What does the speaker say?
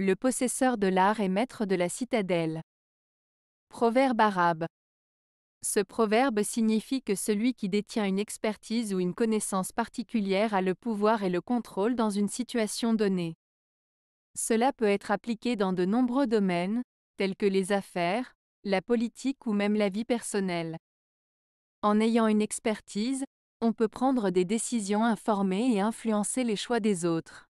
Le possesseur de l'art est maître de la citadelle. Proverbe arabe. Ce proverbe signifie que celui qui détient une expertise ou une connaissance particulière a le pouvoir et le contrôle dans une situation donnée. Cela peut être appliqué dans de nombreux domaines, tels que les affaires, la politique ou même la vie personnelle. En ayant une expertise, on peut prendre des décisions informées et influencer les choix des autres.